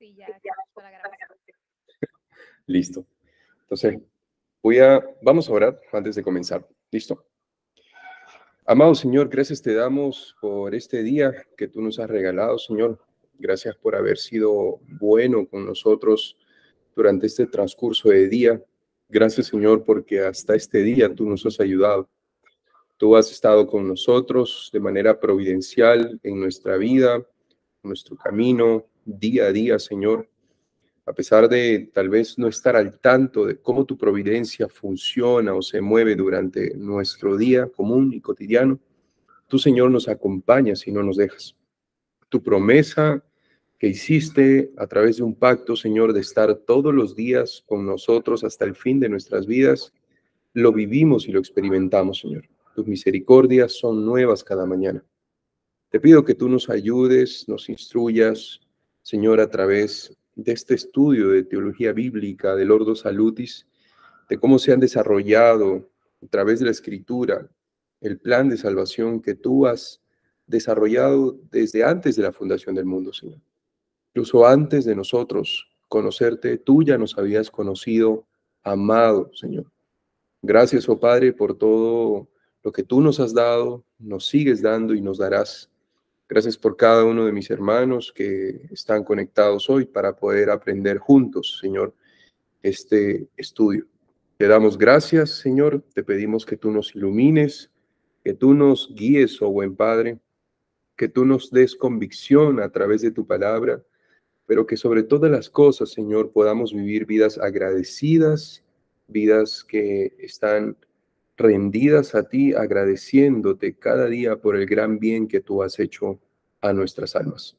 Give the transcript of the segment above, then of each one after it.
ya, Listo. Entonces, voy a, vamos a orar antes de comenzar. Listo. Amado Señor, gracias te damos por este día que tú nos has regalado, Señor. Gracias por haber sido bueno con nosotros durante este transcurso de día. Gracias, Señor, porque hasta este día tú nos has ayudado. Tú has estado con nosotros de manera providencial en nuestra vida, en nuestro camino, día a día, Señor, a pesar de tal vez no estar al tanto de cómo tu providencia funciona o se mueve durante nuestro día común y cotidiano, tú, Señor, nos acompañas y no nos dejas. Tu promesa que hiciste a través de un pacto, Señor, de estar todos los días con nosotros hasta el fin de nuestras vidas, lo vivimos y lo experimentamos, Señor. Tus misericordias son nuevas cada mañana. Te pido que tú nos ayudes, nos instruyas, Señor, a través de este estudio de teología bíblica del Ordo Salutis, de cómo se han desarrollado a través de la escritura el plan de salvación que tú has desarrollado desde antes de la fundación del mundo, Señor. Incluso antes de nosotros conocerte, tú ya nos habías conocido, amado, Señor. Gracias, oh Padre, por todo lo que tú nos has dado, nos sigues dando y nos darás Gracias por cada uno de mis hermanos que están conectados hoy para poder aprender juntos, Señor, este estudio. Te damos gracias, Señor. Te pedimos que tú nos ilumines, que tú nos guíes, oh buen Padre, que tú nos des convicción a través de tu palabra, pero que sobre todas las cosas, Señor, podamos vivir vidas agradecidas, vidas que están rendidas a ti, agradeciéndote cada día por el gran bien que tú has hecho a nuestras almas.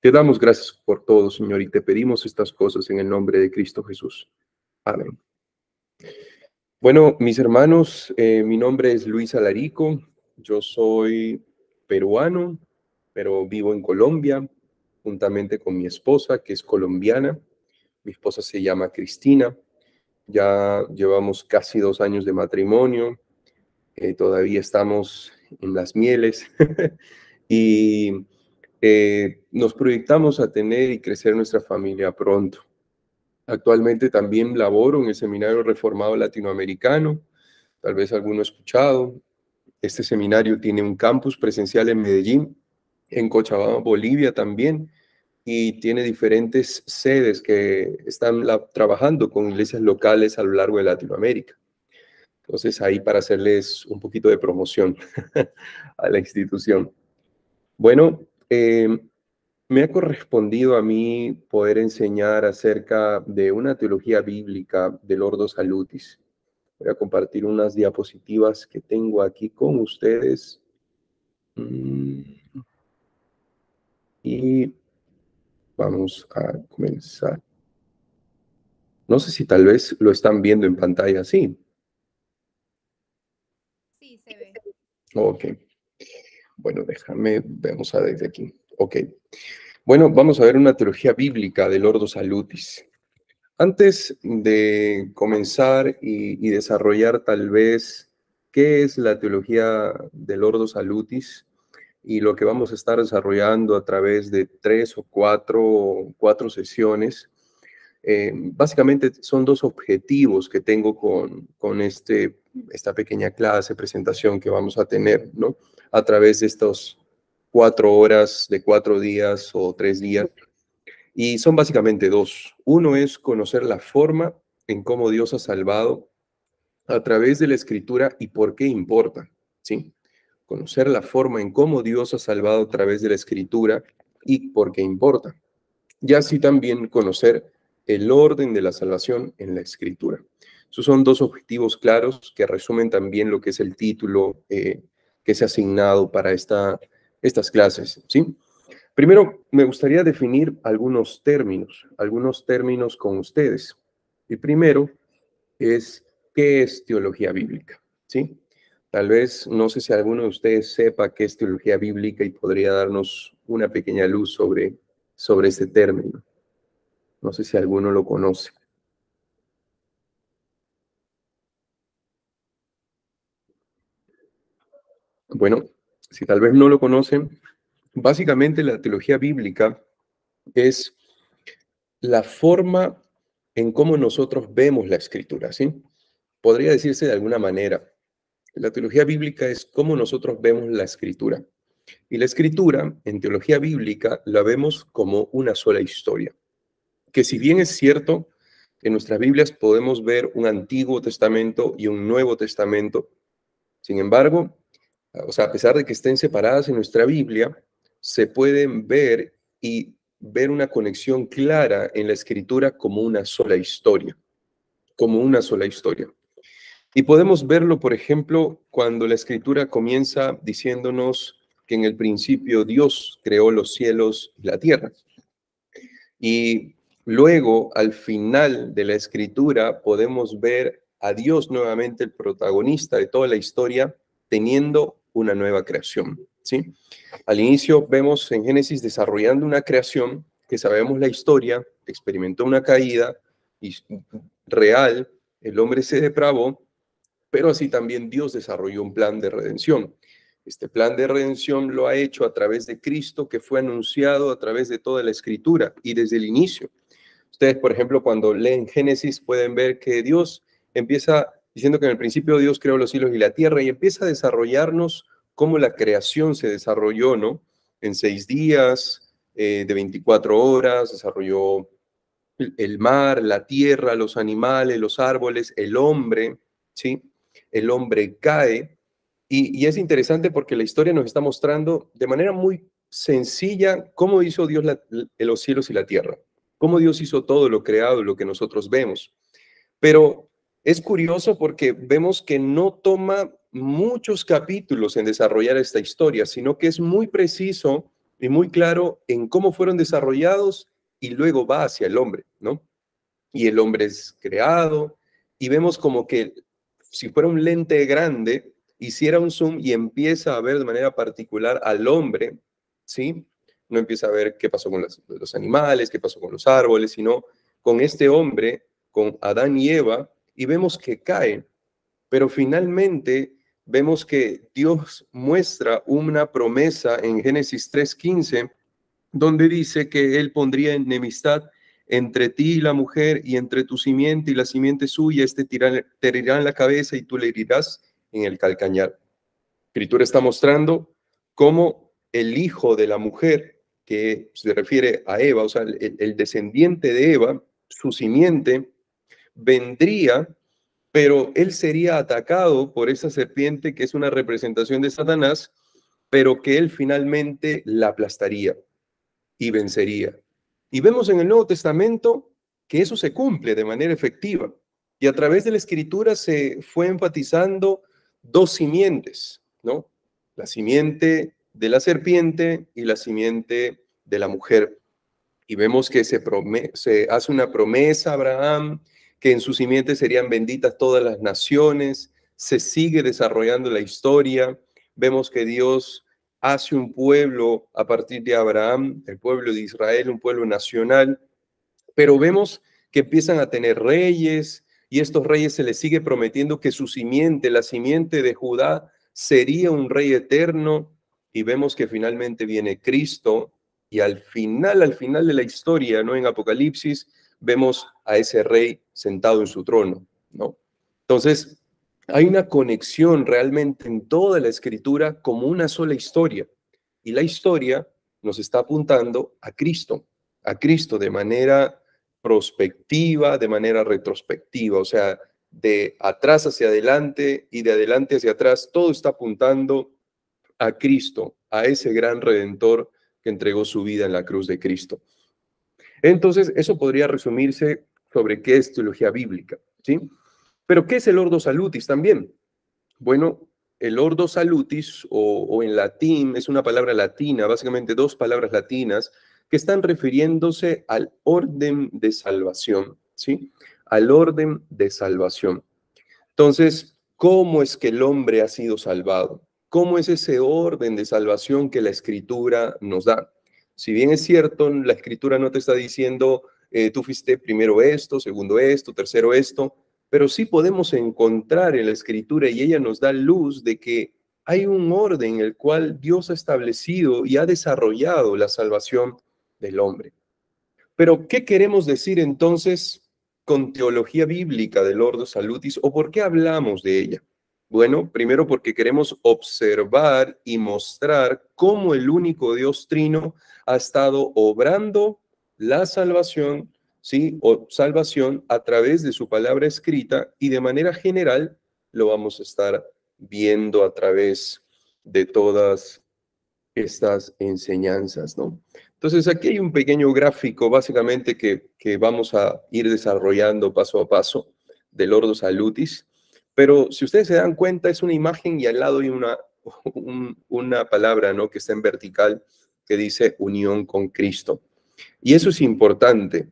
Te damos gracias por todo, Señor, y te pedimos estas cosas en el nombre de Cristo Jesús. Amén. Bueno, mis hermanos, eh, mi nombre es Luis Alarico, yo soy peruano, pero vivo en Colombia, juntamente con mi esposa, que es colombiana. Mi esposa se llama Cristina, ya llevamos casi dos años de matrimonio, eh, todavía estamos en las mieles y eh, nos proyectamos a tener y crecer nuestra familia pronto. Actualmente también laboro en el Seminario Reformado Latinoamericano, tal vez alguno ha escuchado. Este seminario tiene un campus presencial en Medellín, en Cochabamba, Bolivia también, y tiene diferentes sedes que están trabajando con iglesias locales a lo largo de Latinoamérica. Entonces, ahí para hacerles un poquito de promoción a la institución. Bueno, em, me ha correspondido a mí poder enseñar acerca de una teología bíblica del Ordo Salutis. Voy a compartir unas diapositivas que tengo aquí con ustedes. Mm. Y vamos a comenzar. No sé si tal vez lo están viendo en pantalla, sí. Ok. Bueno, déjame, vamos a desde aquí. Ok. Bueno, vamos a ver una teología bíblica del Ordo Salutis. Antes de comenzar y, desarrollar tal vez qué es la teología del Ordo Salutis, y lo que vamos a estar desarrollando a través de tres o cuatro, cuatro sesiones. Eh, básicamente son dos objetivos que tengo con, con este, esta pequeña clase, presentación que vamos a tener, ¿no? A través de estas cuatro horas, de cuatro días o tres días. Y son básicamente dos. Uno es conocer la forma en cómo Dios ha salvado a través de la escritura y por qué importa, ¿sí? Conocer la forma en cómo Dios ha salvado a través de la escritura y por qué importa. Y así también conocer el orden de la salvación en la escritura. Esos son dos objetivos claros que resumen también lo que es el título eh, que se ha asignado para esta, estas clases. ¿sí? Primero, me gustaría definir algunos términos, algunos términos con ustedes. El primero es, ¿qué es teología bíblica? ¿Sí? Tal vez, no sé si alguno de ustedes sepa qué es teología bíblica y podría darnos una pequeña luz sobre, sobre este término. No sé si alguno lo conoce. Bueno, si tal vez no lo conocen, básicamente la teología bíblica es la forma en cómo nosotros vemos la escritura, ¿sí? Podría decirse de alguna manera. La teología bíblica es cómo nosotros vemos la escritura. Y la escritura, en teología bíblica, la vemos como una sola historia que si bien es cierto, en nuestras Biblias podemos ver un Antiguo Testamento y un Nuevo Testamento. Sin embargo, o sea, a pesar de que estén separadas en nuestra Biblia, se pueden ver y ver una conexión clara en la escritura como una sola historia, como una sola historia. Y podemos verlo, por ejemplo, cuando la escritura comienza diciéndonos que en el principio Dios creó los cielos y la tierra. Y Luego, al final de la escritura, podemos ver a Dios nuevamente el protagonista de toda la historia, teniendo una nueva creación. ¿sí? Al inicio vemos en Génesis desarrollando una creación que sabemos la historia, experimentó una caída real, el hombre se depravó, pero así también Dios desarrolló un plan de redención. Este plan de redención lo ha hecho a través de Cristo que fue anunciado a través de toda la escritura y desde el inicio. Ustedes, por ejemplo, cuando leen Génesis pueden ver que Dios empieza diciendo que en el principio Dios creó los cielos y la tierra y empieza a desarrollarnos cómo la creación se desarrolló, ¿no? En seis días, eh, de 24 horas, desarrolló el mar, la tierra, los animales, los árboles, el hombre, ¿sí? El hombre cae. Y, es interesante porque la historia nos está mostrando de manera muy sencilla cómo hizo Dios los cielos y la tierra cómo Dios hizo todo lo creado, lo que nosotros vemos. Pero es curioso porque vemos que no toma muchos capítulos en desarrollar esta historia, sino que es muy preciso y muy claro en cómo fueron desarrollados y luego va hacia el hombre, ¿no? Y el hombre es creado y vemos como que si fuera un lente grande, hiciera un zoom y empieza a ver de manera particular al hombre, ¿sí? no empieza a ver qué pasó con los animales, qué pasó con los árboles, sino con este hombre, con Adán y Eva, y vemos que caen. Pero finalmente vemos que Dios muestra una promesa en Génesis 3.15, donde dice que Él pondría enemistad entre ti y la mujer, y entre tu simiente y la simiente suya, este te herirá en la cabeza y tú le herirás en el calcañar. escritura está mostrando cómo el hijo de la mujer que se refiere a Eva, o sea, el, descendiente de Eva, su simiente, vendría, pero él sería atacado por esa serpiente que es una representación de Satanás, pero que él finalmente la aplastaría y vencería. Y vemos en el Nuevo Testamento que eso se cumple de manera efectiva. Y a través de la escritura se fue enfatizando dos simientes, ¿no? La simiente de la serpiente y la simiente de la mujer. Y vemos que se, se hace una promesa a Abraham, que en su simiente serían benditas todas las naciones, se sigue desarrollando la historia, vemos que Dios hace un pueblo a partir de Abraham, el pueblo de Israel, un pueblo nacional, pero vemos que empiezan a tener reyes y estos reyes se les sigue prometiendo que su simiente, la simiente de Judá, sería un rey eterno y vemos que finalmente viene Cristo y al final, al final de la historia, ¿no? En Apocalipsis vemos a ese rey sentado en su trono, ¿no? Entonces, hay una conexión realmente en toda la escritura como una sola historia. Y la historia nos está apuntando a Cristo, a Cristo de manera prospectiva, de manera retrospectiva, o sea, de atrás hacia adelante y de adelante hacia atrás, todo está apuntando a Cristo, a ese gran redentor que entregó su vida en la cruz de Cristo. Entonces, eso podría resumirse sobre qué es teología bíblica, ¿sí? Pero, ¿qué es el Ordo Salutis también? Bueno, el Ordo Salutis, o, o en latín, es una palabra latina, básicamente dos palabras latinas, que están refiriéndose al orden de salvación, ¿sí? Al orden de salvación. Entonces, ¿cómo es que el hombre ha sido salvado? ¿Cómo es ese orden de salvación que la escritura nos da? Si bien es cierto, la escritura no te está diciendo, eh, tú fuiste primero esto, segundo esto, tercero esto, pero sí podemos encontrar en la escritura y ella nos da luz de que hay un orden en el cual Dios ha establecido y ha desarrollado la salvación del hombre. Pero, ¿qué queremos decir entonces con teología bíblica del Ordo Salutis o por qué hablamos de ella? Bueno, primero porque queremos observar y mostrar cómo el único Dios trino ha estado obrando la salvación, ¿sí? O salvación a través de su palabra escrita y de manera general lo vamos a estar viendo a través de todas estas enseñanzas, ¿no? Entonces aquí hay un pequeño gráfico básicamente que, que vamos a ir desarrollando paso a paso del Ordo Salutis. Pero si ustedes se dan cuenta, es una imagen y al lado hay una, una palabra ¿no? que está en vertical que dice unión con Cristo. Y eso es importante,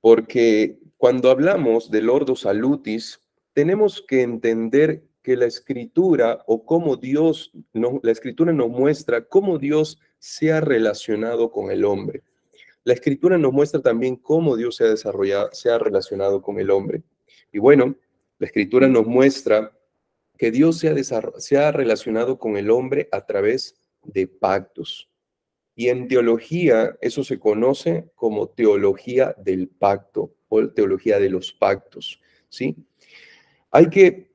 porque cuando hablamos del ordo salutis, tenemos que entender que la escritura o cómo Dios, no, la escritura nos muestra cómo Dios se ha relacionado con el hombre. La escritura nos muestra también cómo Dios se ha desarrollado, se ha relacionado con el hombre. Y bueno, la escritura nos muestra que Dios se ha, relacionado con el hombre a través de pactos. Y en teología eso se conoce como teología del pacto o teología de los pactos, ¿sí? Hay que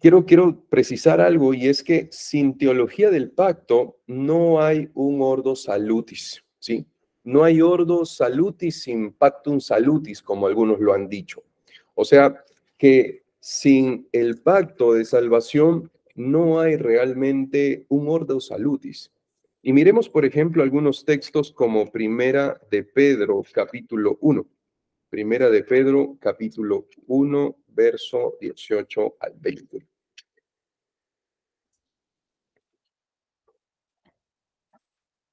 quiero quiero precisar algo y es que sin teología del pacto no hay un ordo salutis, ¿sí? No hay ordo salutis sin pactum salutis como algunos lo han dicho. O sea, que sin el pacto de salvación no hay realmente un ordo salutis. Y miremos, por ejemplo, algunos textos como Primera de Pedro, capítulo 1. Primera de Pedro, capítulo 1, verso 18 al 20.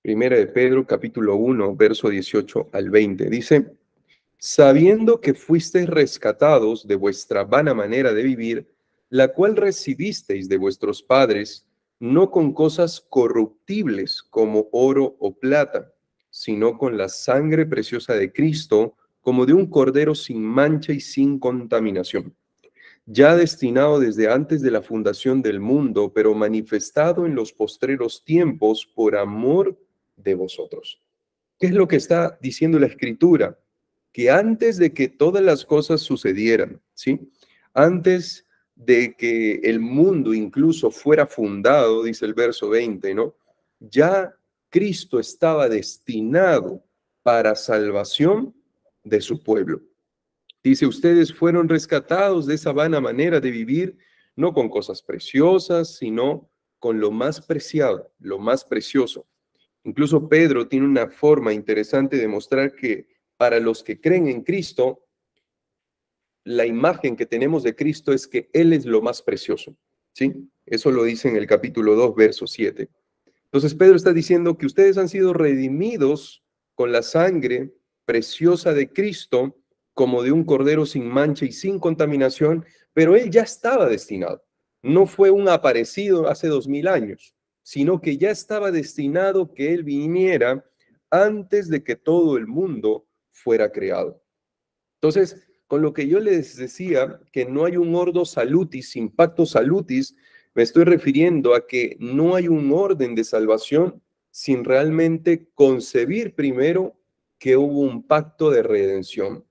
Primera de Pedro, capítulo 1, verso 18 al 20. Dice, sabiendo que fuisteis rescatados de vuestra vana manera de vivir, la cual recibisteis de vuestros padres, no con cosas corruptibles como oro o plata, sino con la sangre preciosa de Cristo, como de un cordero sin mancha y sin contaminación, ya destinado desde antes de la fundación del mundo, pero manifestado en los postreros tiempos por amor de vosotros. ¿Qué es lo que está diciendo la Escritura? que antes de que todas las cosas sucedieran, ¿sí? Antes de que el mundo incluso fuera fundado, dice el verso 20, ¿no? Ya Cristo estaba destinado para salvación de su pueblo. Dice, ustedes fueron rescatados de esa vana manera de vivir, no con cosas preciosas, sino con lo más preciado, lo más precioso. Incluso Pedro tiene una forma interesante de mostrar que para los que creen en Cristo, la imagen que tenemos de Cristo es que Él es lo más precioso. ¿sí? Eso lo dice en el capítulo 2, verso 7. Entonces Pedro está diciendo que ustedes han sido redimidos con la sangre preciosa de Cristo como de un cordero sin mancha y sin contaminación, pero Él ya estaba destinado. No fue un aparecido hace dos mil años, sino que ya estaba destinado que Él viniera antes de que todo el mundo fuera creado. Entonces, con lo que yo les decía, que no hay un ordo salutis, sin pacto salutis, me estoy refiriendo a que no hay un orden de salvación sin realmente concebir primero que hubo un pacto de redención.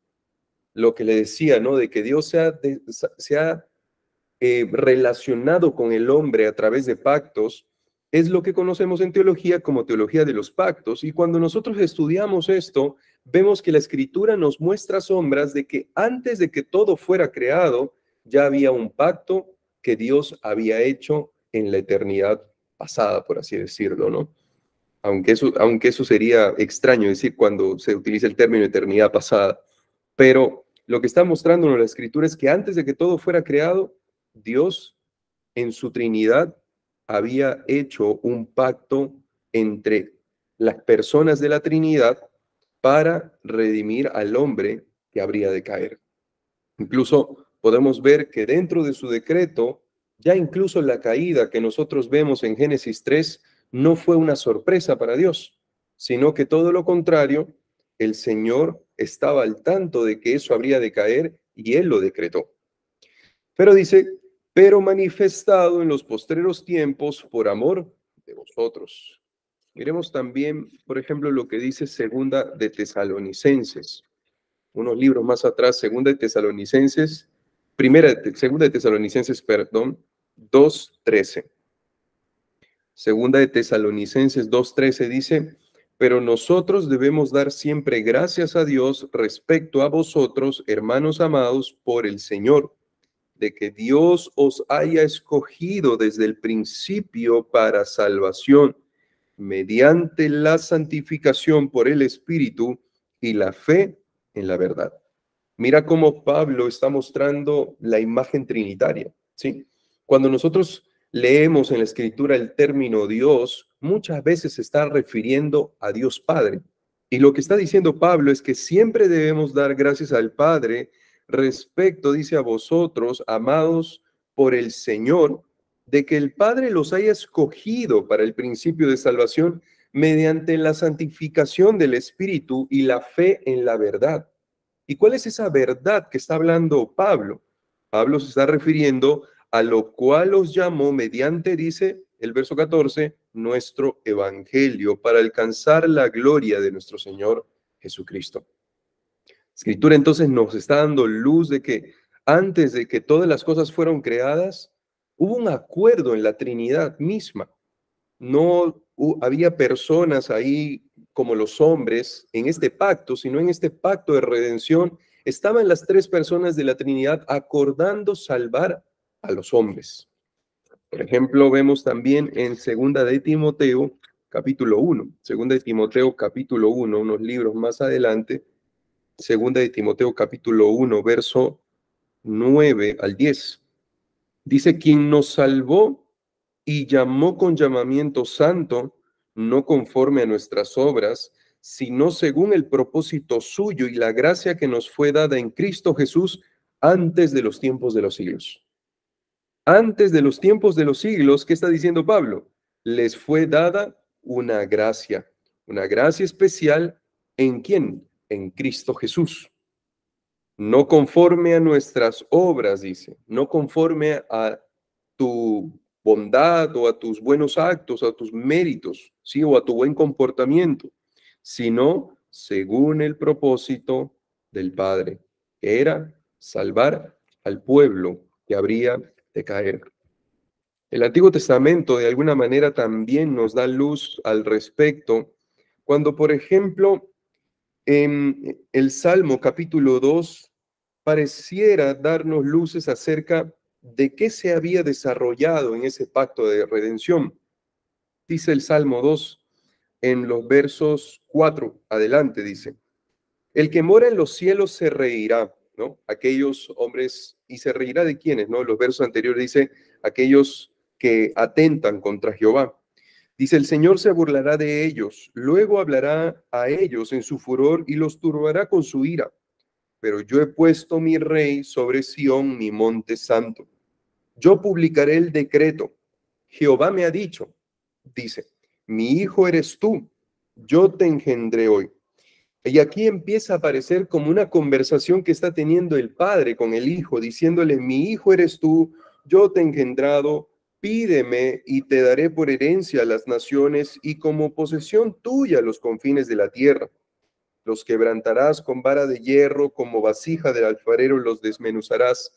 Lo que le decía, ¿no? De que Dios se ha, eh, relacionado con el hombre a través de pactos, es lo que conocemos en teología como teología de los pactos. Y cuando nosotros estudiamos esto, vemos que la escritura nos muestra sombras de que antes de que todo fuera creado, ya había un pacto que Dios había hecho en la eternidad pasada, por así decirlo, ¿no? Aunque eso, aunque eso sería extraño decir cuando se utiliza el término eternidad pasada, pero lo que está mostrándonos la escritura es que antes de que todo fuera creado, Dios en su Trinidad había hecho un pacto entre las personas de la Trinidad para redimir al hombre que habría de caer. Incluso podemos ver que dentro de su decreto, ya incluso la caída que nosotros vemos en Génesis 3 no fue una sorpresa para Dios, sino que todo lo contrario, el Señor estaba al tanto de que eso habría de caer y Él lo decretó. Pero dice, pero manifestado en los postreros tiempos por amor de vosotros. Miremos también, por ejemplo, lo que dice Segunda de Tesalonicenses. Unos libros más atrás, Segunda de Tesalonicenses, primera, Segunda de Tesalonicenses, perdón, 2.13. Segunda de Tesalonicenses 2.13 dice, pero nosotros debemos dar siempre gracias a Dios respecto a vosotros, hermanos amados, por el Señor, de que Dios os haya escogido desde el principio para salvación mediante la santificación por el Espíritu y la fe en la verdad. Mira cómo Pablo está mostrando la imagen trinitaria, ¿sí? Cuando nosotros leemos en la escritura el término Dios, muchas veces se está refiriendo a Dios Padre. Y lo que está diciendo Pablo es que siempre debemos dar gracias al Padre respecto, dice a vosotros, amados por el Señor, de que el Padre los haya escogido para el principio de salvación mediante la santificación del Espíritu y la fe en la verdad. ¿Y cuál es esa verdad que está hablando Pablo? Pablo se está refiriendo a lo cual los llamó mediante, dice el verso 14, nuestro Evangelio, para alcanzar la gloria de nuestro Señor Jesucristo. Escritura entonces nos está dando luz de que antes de que todas las cosas fueron creadas, Hubo un acuerdo en la Trinidad misma. No había personas ahí como los hombres en este pacto, sino en este pacto de redención estaban las tres personas de la Trinidad acordando salvar a los hombres. Por ejemplo, vemos también en Segunda de Timoteo, capítulo 1, Segunda de Timoteo, capítulo 1, unos libros más adelante, Segunda de Timoteo, capítulo 1, verso 9 al 10. Dice, quien nos salvó y llamó con llamamiento santo, no conforme a nuestras obras, sino según el propósito suyo y la gracia que nos fue dada en Cristo Jesús antes de los tiempos de los siglos. Antes de los tiempos de los siglos, ¿qué está diciendo Pablo? Les fue dada una gracia, una gracia especial en quién? En Cristo Jesús. No conforme a nuestras obras, dice, no conforme a tu bondad o a tus buenos actos, a tus méritos, ¿sí? o a tu buen comportamiento, sino según el propósito del Padre, que era salvar al pueblo que habría de caer. El Antiguo Testamento de alguna manera también nos da luz al respecto cuando, por ejemplo, en el Salmo capítulo 2, pareciera darnos luces acerca de qué se había desarrollado en ese pacto de redención. Dice el Salmo 2 en los versos 4 adelante, dice, el que mora en los cielos se reirá, ¿no? Aquellos hombres, y se reirá de quienes, ¿no? Los versos anteriores dice, aquellos que atentan contra Jehová. Dice, el Señor se burlará de ellos, luego hablará a ellos en su furor y los turbará con su ira pero yo he puesto mi rey sobre Sión, mi monte santo. Yo publicaré el decreto. Jehová me ha dicho, dice, mi hijo eres tú, yo te engendré hoy. Y aquí empieza a aparecer como una conversación que está teniendo el padre con el hijo, diciéndole, mi hijo eres tú, yo te he engendrado, pídeme y te daré por herencia a las naciones y como posesión tuya los confines de la tierra los quebrantarás con vara de hierro, como vasija del alfarero los desmenuzarás.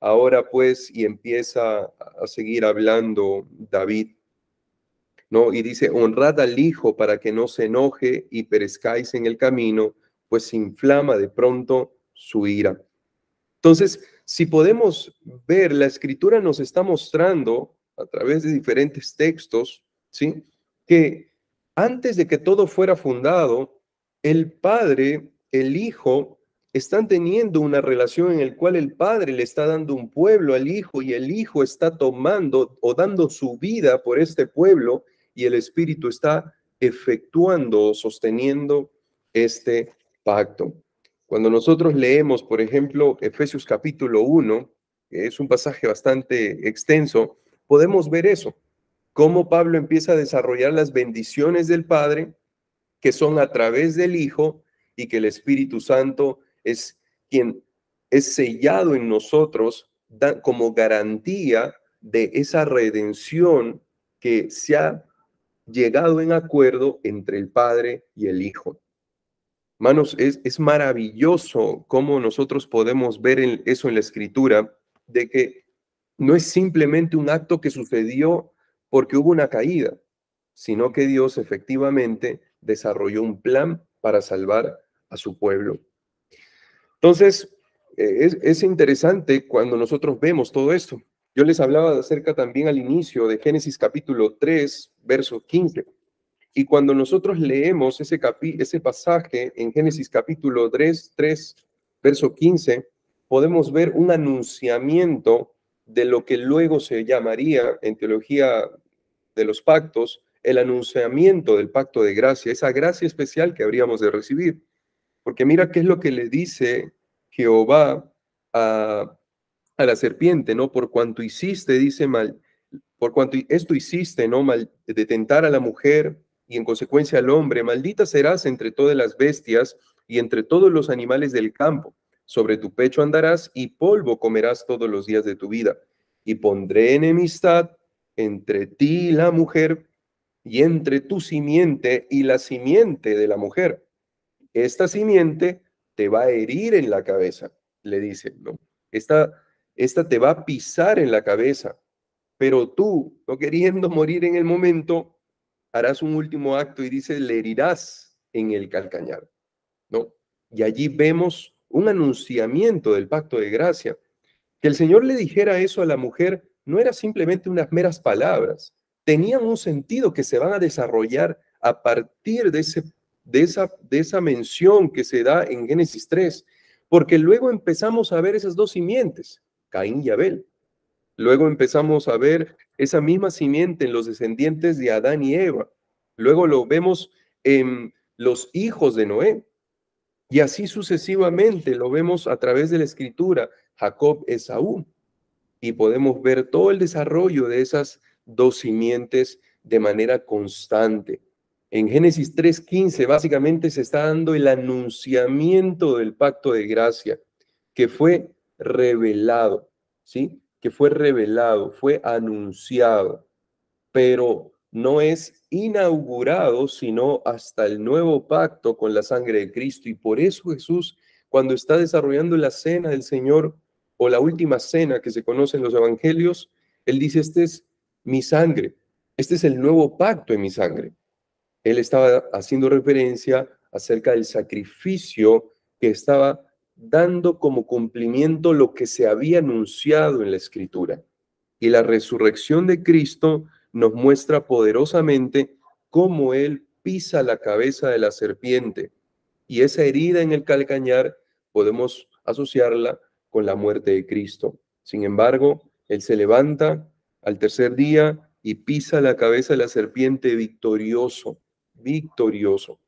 Ahora pues, y empieza a seguir hablando David, ¿no? Y dice, honrad al Hijo para que no se enoje y perezcáis en el camino, pues inflama de pronto su ira. Entonces, si podemos ver, la escritura nos está mostrando a través de diferentes textos, ¿sí? Que antes de que todo fuera fundado, el padre, el hijo, están teniendo una relación en el cual el padre le está dando un pueblo al hijo y el hijo está tomando o dando su vida por este pueblo y el espíritu está efectuando o sosteniendo este pacto. Cuando nosotros leemos, por ejemplo, Efesios capítulo 1, que es un pasaje bastante extenso, podemos ver eso, cómo Pablo empieza a desarrollar las bendiciones del Padre que son a través del Hijo y que el Espíritu Santo es quien es sellado en nosotros como garantía de esa redención que se ha llegado en acuerdo entre el Padre y el Hijo. Manos, es, es maravilloso cómo nosotros podemos ver eso en la escritura, de que no es simplemente un acto que sucedió porque hubo una caída, sino que Dios efectivamente desarrolló un plan para salvar a su pueblo. Entonces, e, es, interesante cuando nosotros vemos todo esto. Yo les hablaba acerca también al inicio de Génesis capítulo 3, verso 15. Y cuando nosotros leemos ese, ese pasaje en Génesis capítulo 3, 3, verso 15, podemos ver un anunciamiento de lo que luego se llamaría en teología de los pactos el anunciamiento del pacto de gracia, esa gracia especial que habríamos de recibir. Porque mira qué es lo que le dice Jehová a, la serpiente, ¿no? Por cuanto hiciste, dice mal, por cuanto esto hiciste, ¿no? Mal, de tentar a la mujer y en consecuencia al hombre, maldita serás entre todas las bestias y entre todos los animales del campo. Sobre tu pecho andarás y polvo comerás todos los días de tu vida. Y pondré enemistad entre ti y la mujer y entre tu simiente y la simiente de la mujer. Esta simiente te va a herir en la cabeza, le dice ¿no? Esta, esta te va a pisar en la cabeza, pero tú, no queriendo morir en el momento, harás un último acto y dice, le herirás en el calcañar, ¿no? Y allí vemos un anunciamiento del pacto de gracia. Que el Señor le dijera eso a la mujer no era simplemente unas meras palabras, tenían un sentido que se van a desarrollar a partir de, ese, de, esa, de esa mención que se da en Génesis 3, porque luego empezamos a ver esas dos simientes, Caín y Abel. Luego empezamos a ver esa misma simiente en los descendientes de Adán y Eva. Luego lo vemos en los hijos de Noé. Y así sucesivamente lo vemos a través de la escritura, Jacob, Esaú. Y podemos ver todo el desarrollo de esas dos simientes de manera constante. En Génesis 3.15 básicamente se está dando el anunciamiento del pacto de gracia que fue revelado, ¿sí? Que fue revelado, fue anunciado, pero no es inaugurado sino hasta el nuevo pacto con la sangre de Cristo. Y por eso Jesús, cuando está desarrollando la cena del Señor o la última cena que se conoce en los evangelios, él dice, este es mi sangre. Este es el nuevo pacto en mi sangre. Él estaba haciendo referencia acerca del sacrificio que estaba dando como cumplimiento lo que se había anunciado en la escritura. Y la resurrección de Cristo nos muestra poderosamente cómo Él pisa la cabeza de la serpiente. Y esa herida en el calcañar podemos asociarla con la muerte de Cristo. Sin embargo, Él se levanta al tercer día y pisa la cabeza de la serpiente victorioso, victorioso.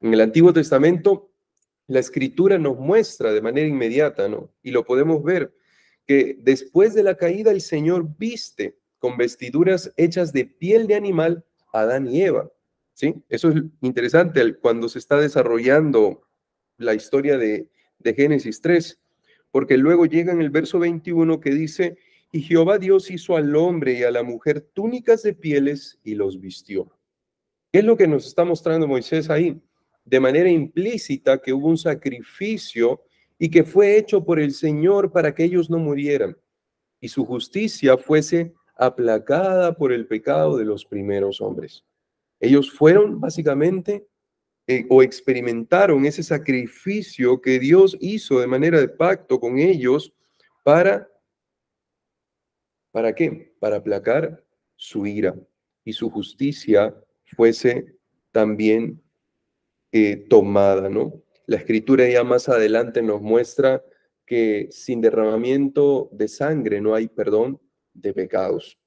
En el Antiguo Testamento, la escritura nos muestra de manera inmediata, ¿no? Y lo podemos ver, que después de la caída el Señor viste con vestiduras hechas de piel de animal a Adán y Eva. ¿Sí? Eso es interesante cuando se está desarrollando la historia de, de Génesis 3, porque luego llega en el verso 21 que dice, y Jehová Dios hizo al hombre y a la mujer túnicas de pieles y los vistió. ¿Qué es lo que nos está mostrando Moisés ahí? De manera implícita que hubo un sacrificio y que fue hecho por el Señor para que ellos no murieran y su justicia fuese aplacada por el pecado de los primeros hombres. Ellos fueron básicamente eh, o experimentaron ese sacrificio que Dios hizo de manera de pacto con ellos para ¿Para qué? Para aplacar su ira y su justicia fuese también eh, tomada, ¿no? La escritura ya más adelante nos muestra que sin derramamiento de sangre no hay perdón de pecados.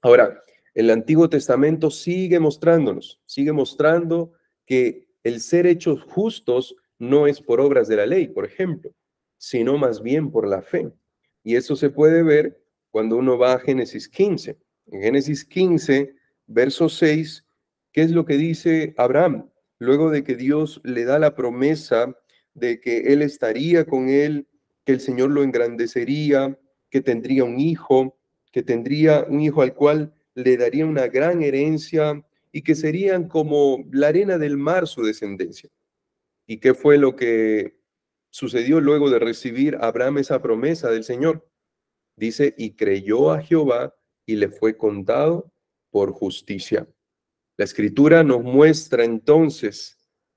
Ahora, el Antiguo Testamento sigue mostrándonos, sigue mostrando que el ser hechos justos no es por obras de la ley, por ejemplo, sino más bien por la fe. Y eso se puede ver cuando uno va a Génesis 15. En Génesis 15, verso 6, ¿qué es lo que dice Abraham? Luego de que Dios le da la promesa de que él estaría con él, que el Señor lo engrandecería, que tendría un hijo, que tendría un hijo al cual le daría una gran herencia y que serían como la arena del mar su descendencia. ¿Y qué fue lo que sucedió luego de recibir Abraham esa promesa del Señor? Dice, y creyó a Jehová y le fue contado por justicia. La escritura nos muestra entonces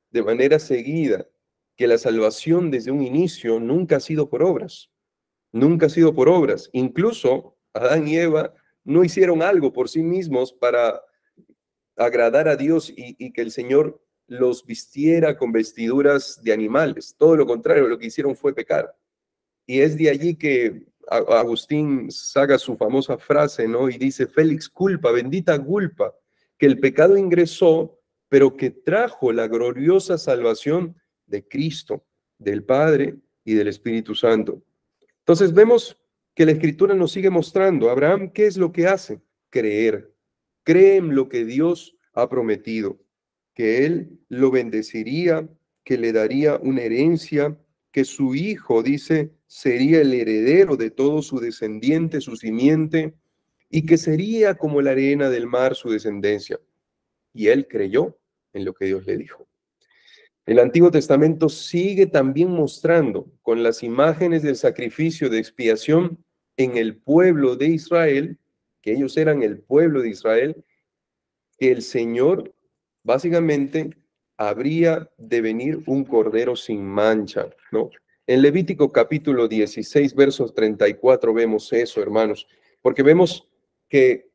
de manera seguida que la salvación desde un inicio nunca ha sido por obras, nunca ha sido por obras. Incluso Adán y Eva no hicieron algo por sí mismos para agradar a Dios y, que el Señor los vistiera con vestiduras de animales. Todo lo contrario, lo que hicieron fue pecar. Y es de allí que Agustín saca su famosa frase, ¿no? Y dice, Félix, culpa, bendita culpa, que el pecado ingresó, pero que trajo la gloriosa salvación de Cristo, del Padre y del Espíritu Santo. Entonces vemos que la Escritura nos sigue mostrando, Abraham, ¿qué es lo que hace? Creer. Creen lo que Dios ha prometido, que Él lo bendeciría, que le daría una herencia, que su hijo, dice, sería el heredero de todo su descendiente, su simiente, y que sería como la arena del mar su descendencia. Y él creyó en lo que Dios le dijo. El Antiguo Testamento sigue también mostrando con las imágenes del sacrificio de expiación en el pueblo de Israel, que ellos eran el pueblo de Israel, que el Señor básicamente habría de venir un cordero sin mancha, ¿no? En Levítico capítulo 16, versos 34 vemos eso, hermanos, porque vemos que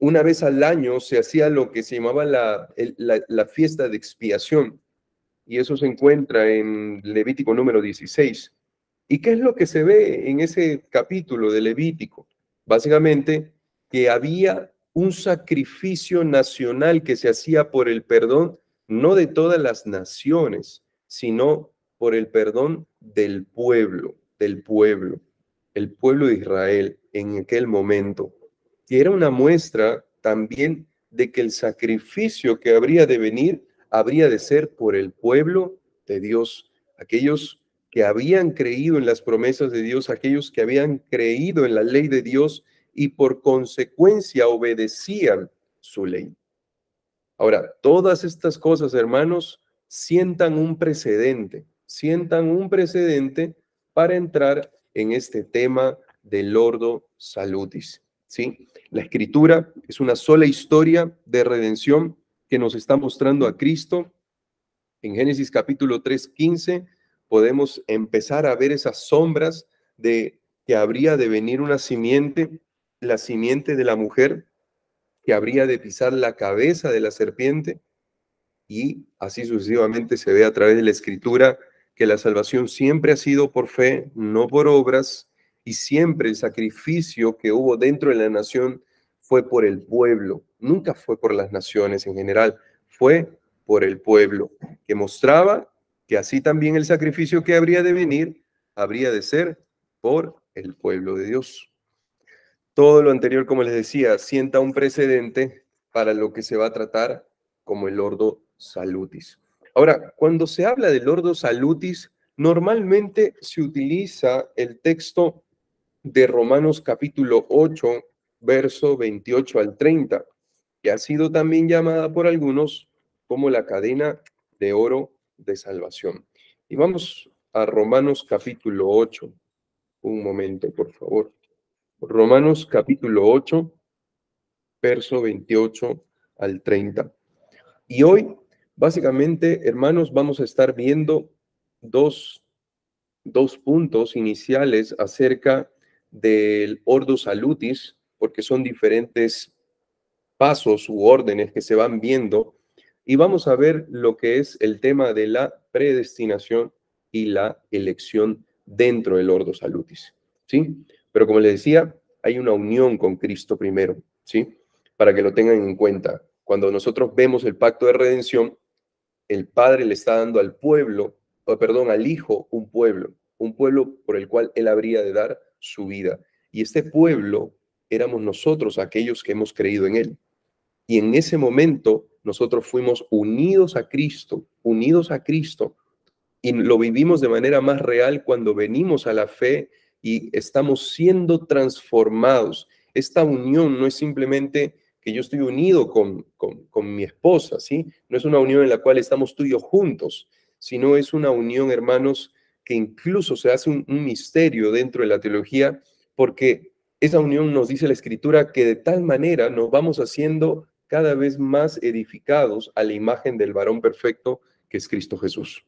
una vez al año se hacía lo que se llamaba la, fiesta de expiación, y eso se encuentra en Levítico número 16. ¿Y qué es lo que se ve en ese capítulo de Levítico? Básicamente, que había un sacrificio nacional que se hacía por el perdón, no de todas las naciones, sino por el perdón del pueblo, del pueblo, el pueblo de Israel en aquel momento. Y era una muestra también de que el sacrificio que habría de venir habría de ser por el pueblo de Dios, aquellos que habían creído en las promesas de Dios, aquellos que habían creído en la ley de Dios y por consecuencia obedecían su ley. Ahora, todas estas cosas, hermanos, sientan un precedente sientan un precedente para entrar en este tema del ordo salutis. ¿sí? La escritura es una sola historia de redención que nos está mostrando a Cristo. En Génesis capítulo 3, 15 podemos empezar a ver esas sombras de que habría de venir una simiente, la simiente de la mujer, que habría de pisar la cabeza de la serpiente, y así sucesivamente se ve a través de la escritura que la salvación siempre ha sido por fe, no por obras, y siempre el sacrificio que hubo dentro de la nación fue por el pueblo, nunca fue por las naciones en general, fue por el pueblo, que mostraba que así también el sacrificio que habría de venir habría de ser por el pueblo de Dios. Todo lo anterior, como les decía, sienta un precedente para lo que se va a tratar como el ordo salutis. Ahora, cuando se habla del Lordo salutis, normalmente se utiliza el texto de Romanos capítulo 8, verso 28 al 30, que ha sido también llamada por algunos como la cadena de oro de salvación. Y vamos a Romanos capítulo 8. Un momento, por favor. Romanos capítulo 8, verso 28 al 30. Y hoy Básicamente, hermanos, vamos a estar viendo dos, dos puntos iniciales acerca del ordo salutis, porque son diferentes pasos u órdenes que se van viendo, y vamos a ver lo que es el tema de la predestinación y la elección dentro del ordo salutis, ¿sí? Pero como les decía, hay una unión con Cristo primero, ¿sí? Para que lo tengan en cuenta. Cuando nosotros vemos el pacto de redención, el Padre le está dando al pueblo, o perdón, al Hijo un pueblo, un pueblo por el cual Él habría de dar su vida. Y este pueblo éramos nosotros, aquellos que hemos creído en Él. Y en ese momento nosotros fuimos unidos a Cristo, unidos a Cristo. Y lo vivimos de manera más real cuando venimos a la fe y estamos siendo transformados. Esta unión no es simplemente que yo estoy unido con, mi esposa, ¿sí? No es una unión en la cual estamos tú juntos, sino es una unión, hermanos, que incluso se hace un, un misterio dentro de la teología, porque esa unión nos dice la escritura que de tal manera nos vamos haciendo cada vez más edificados a la imagen del varón perfecto que es Cristo Jesús.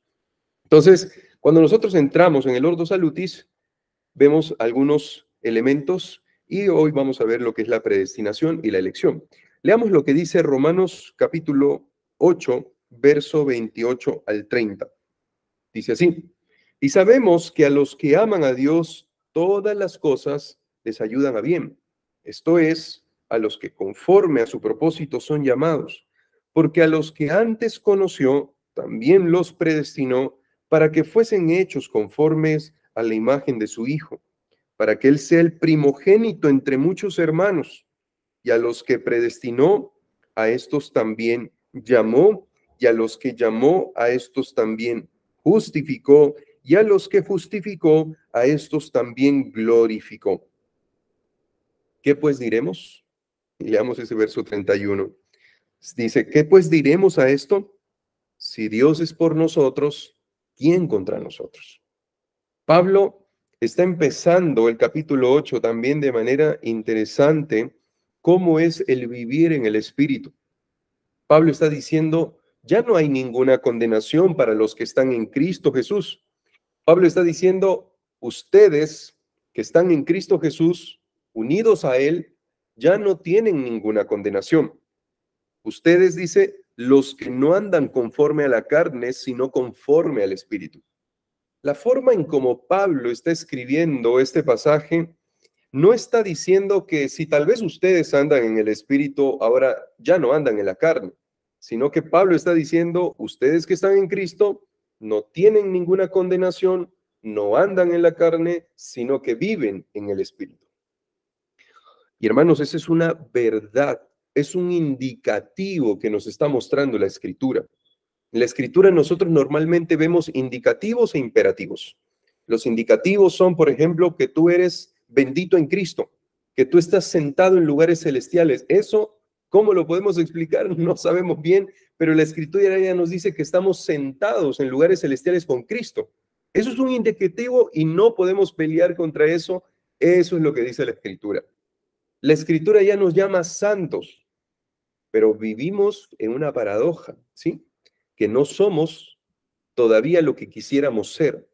Entonces, cuando nosotros entramos en el Ordo Salutis, vemos algunos elementos y hoy vamos a ver lo que es la predestinación y la elección. Leamos lo que dice Romanos capítulo 8, verso 28 al 30. Dice así, y sabemos que a los que aman a Dios, todas las cosas les ayudan a bien. Esto es, a los que conforme a su propósito son llamados, porque a los que antes conoció, también los predestinó para que fuesen hechos conformes a la imagen de su Hijo para que Él sea el primogénito entre muchos hermanos, y a los que predestinó, a estos también llamó, y a los que llamó, a estos también justificó, y a los que justificó, a estos también glorificó. ¿Qué pues diremos? leamos ese verso 31. Dice, ¿qué pues diremos a esto? Si Dios es por nosotros, ¿quién contra nosotros? Pablo está empezando el capítulo 8 también de manera interesante cómo es el vivir en el Espíritu. Pablo está diciendo, ya no hay ninguna condenación para los que están en Cristo Jesús. Pablo está diciendo, ustedes que están en Cristo Jesús, unidos a Él, ya no tienen ninguna condenación. Ustedes, dice, los que no andan conforme a la carne, sino conforme al Espíritu. La forma en como Pablo está escribiendo este pasaje no está diciendo que si tal vez ustedes andan en el espíritu, ahora ya no andan en la carne, sino que Pablo está diciendo, ustedes que están en Cristo no tienen ninguna condenación, no andan en la carne, sino que viven en el espíritu. Y hermanos, esa es una verdad, es un indicativo que nos está mostrando la escritura. En la escritura nosotros normalmente vemos indicativos e imperativos. Los indicativos son, por ejemplo, que tú eres bendito en Cristo, que tú estás sentado en lugares celestiales. Eso, ¿cómo lo podemos explicar? No sabemos bien, pero la escritura ya nos dice que estamos sentados en lugares celestiales con Cristo. Eso es un indicativo y no podemos pelear contra eso. Eso es lo que dice la escritura. La escritura ya nos llama santos, pero vivimos en una paradoja, ¿sí? que no somos todavía lo que quisiéramos ser,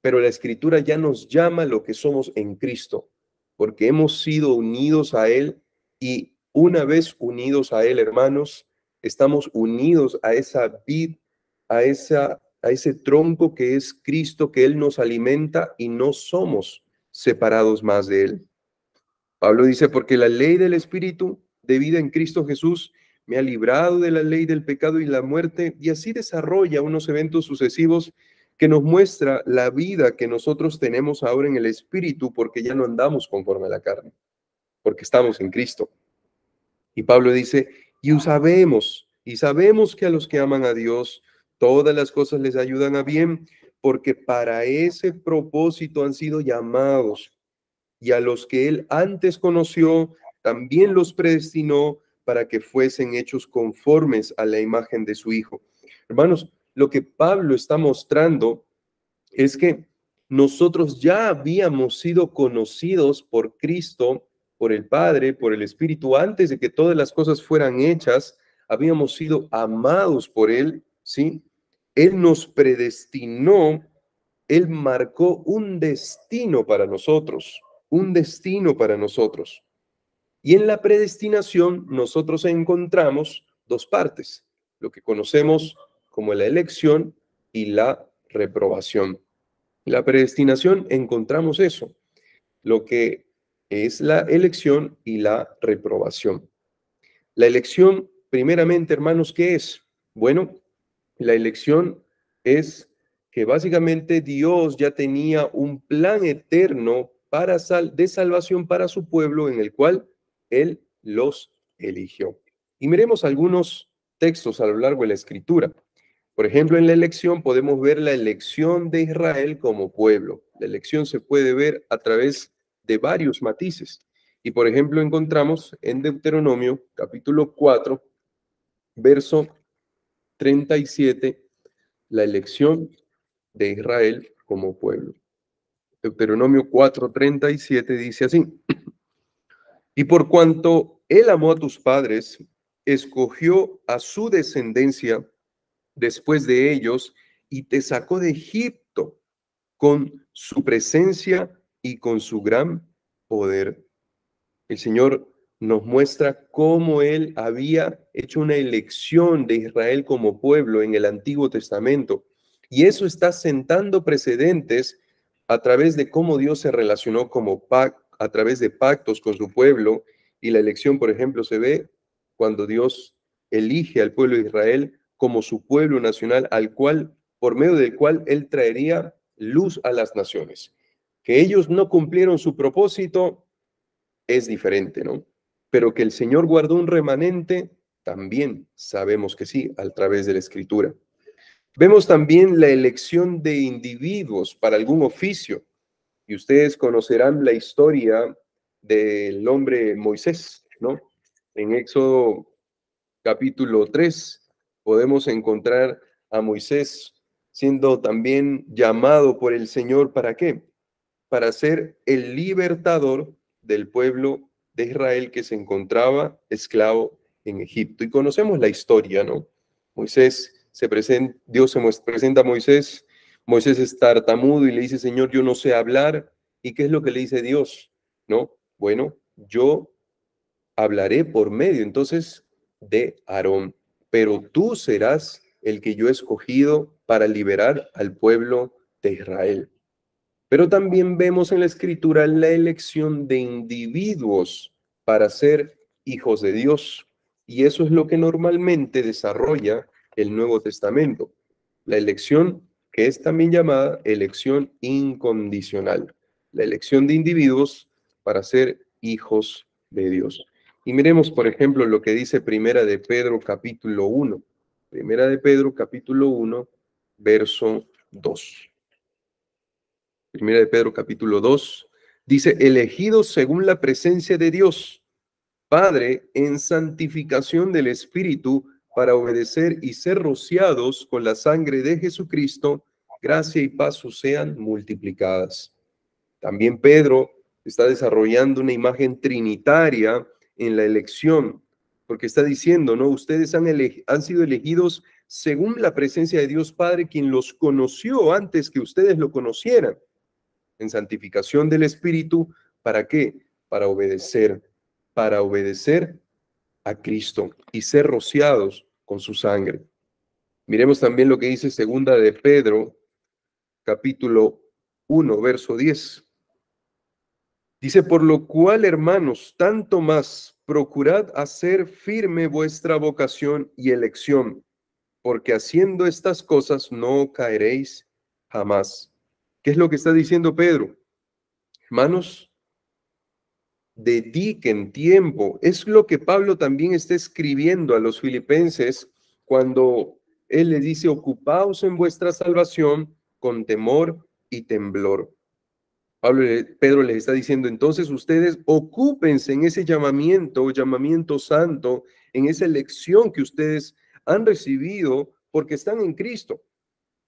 pero la escritura ya nos llama lo que somos en Cristo, porque hemos sido unidos a Él y una vez unidos a Él, hermanos, estamos unidos a esa vid, a, esa, a ese tronco que es Cristo, que Él nos alimenta y no somos separados más de Él. Pablo dice, porque la ley del Espíritu de vida en Cristo Jesús me ha librado de la ley del pecado y la muerte, y así desarrolla unos eventos sucesivos que nos muestra la vida que nosotros tenemos ahora en el Espíritu, porque ya no andamos conforme a la carne, porque estamos en Cristo. Y Pablo dice, y sabemos, y sabemos que a los que aman a Dios, todas las cosas les ayudan a bien, porque para ese propósito han sido llamados, y a los que él antes conoció, también los predestinó para que fuesen hechos conformes a la imagen de su Hijo. Hermanos, lo que Pablo está mostrando es que nosotros ya habíamos sido conocidos por Cristo, por el Padre, por el Espíritu, antes de que todas las cosas fueran hechas, habíamos sido amados por Él, ¿sí? Él nos predestinó, Él marcó un destino para nosotros, un destino para nosotros. Y en la predestinación nosotros encontramos dos partes, lo que conocemos como la elección y la reprobación. En la predestinación encontramos eso, lo que es la elección y la reprobación. La elección, primeramente, hermanos, ¿qué es? Bueno, la elección es que básicamente Dios ya tenía un plan eterno para de salvación para su pueblo en el cual él los eligió. Y miremos algunos textos a lo largo de la escritura. Por ejemplo, en la elección podemos ver la elección de Israel como pueblo. La elección se puede ver a través de varios matices. Y por ejemplo, encontramos en Deuteronomio capítulo 4, verso 37, la elección de Israel como pueblo. Deuteronomio 37 dice así: y por cuanto él amó a tus padres, escogió a su descendencia después de ellos y te sacó de Egipto con su presencia y con su gran poder. El Señor nos muestra cómo Él había hecho una elección de Israel como pueblo en el Antiguo Testamento. Y eso está sentando precedentes a través de cómo Dios se relacionó como pacto a través de pactos con su pueblo y la elección, por ejemplo, se ve cuando Dios elige al pueblo de Israel como su pueblo nacional al cual por medio del cual él traería luz a las naciones. Que ellos no cumplieron su propósito es diferente, ¿no? Pero que el Señor guardó un remanente también sabemos que sí a través de la escritura. Vemos también la elección de individuos para algún oficio y ustedes conocerán la historia del hombre Moisés, ¿no? En Éxodo capítulo 3 podemos encontrar a Moisés siendo también llamado por el Señor para qué? Para ser el libertador del pueblo de Israel que se encontraba esclavo en Egipto. Y conocemos la historia, ¿no? Moisés se presenta, Dios se presenta a Moisés Moisés es tartamudo y le dice, Señor, yo no sé hablar. ¿Y qué es lo que le dice Dios? No, bueno, yo hablaré por medio entonces de Aarón, pero tú serás el que yo he escogido para liberar al pueblo de Israel. Pero también vemos en la escritura la elección de individuos para ser hijos de Dios. Y eso es lo que normalmente desarrolla el Nuevo Testamento, la elección que es también llamada elección incondicional, la elección de individuos para ser hijos de Dios. Y miremos, por ejemplo, lo que dice Primera de Pedro capítulo 1. Primera de Pedro capítulo 1, verso 2. Primera de Pedro capítulo 2 dice, elegidos según la presencia de Dios, Padre, en santificación del Espíritu para obedecer y ser rociados con la sangre de Jesucristo gracia y paz sean multiplicadas. También Pedro está desarrollando una imagen trinitaria en la elección, porque está diciendo, ¿no? Ustedes han, han sido elegidos según la presencia de Dios Padre, quien los conoció antes que ustedes lo conocieran, en santificación del Espíritu, ¿para qué? Para obedecer, para obedecer a Cristo y ser rociados con su sangre. Miremos también lo que dice segunda de Pedro capítulo 1, verso 10. Dice, por lo cual, hermanos, tanto más procurad hacer firme vuestra vocación y elección, porque haciendo estas cosas no caeréis jamás. ¿Qué es lo que está diciendo Pedro? Hermanos, dediquen tiempo. Es lo que Pablo también está escribiendo a los filipenses cuando él le dice, ocupaos en vuestra salvación con temor y temblor. Pablo, Pedro les está diciendo, entonces ustedes ocúpense en ese llamamiento, llamamiento santo, en esa elección que ustedes han recibido porque están en Cristo.